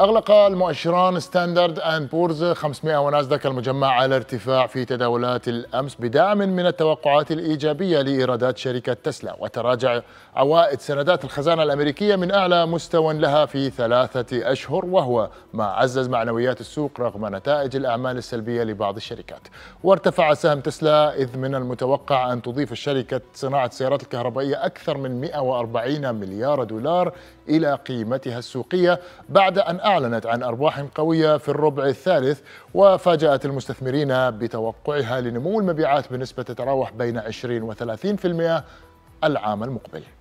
أغلق المؤشران ستاندرد أند بورز 500 وناسداك المجمع على ارتفاع في تداولات الأمس بدعم من التوقعات الإيجابية لإيرادات شركة تسلا وتراجع عوائد سندات الخزانة الأمريكية من أعلى مستوى لها في ثلاثة أشهر وهو ما عزز معنويات السوق رغم نتائج الأعمال السلبية لبعض الشركات وارتفع سهم تسلا إذ من المتوقع أن تضيف الشركة صناعة السيارات الكهربائية أكثر من 140 مليار دولار إلى قيمتها السوقية بعد أن أعلنت عن أرباح قوية في الربع الثالث وفاجأت المستثمرين بتوقعها لنمو المبيعات بنسبة تتراوح بين 20 و 30% العام المقبل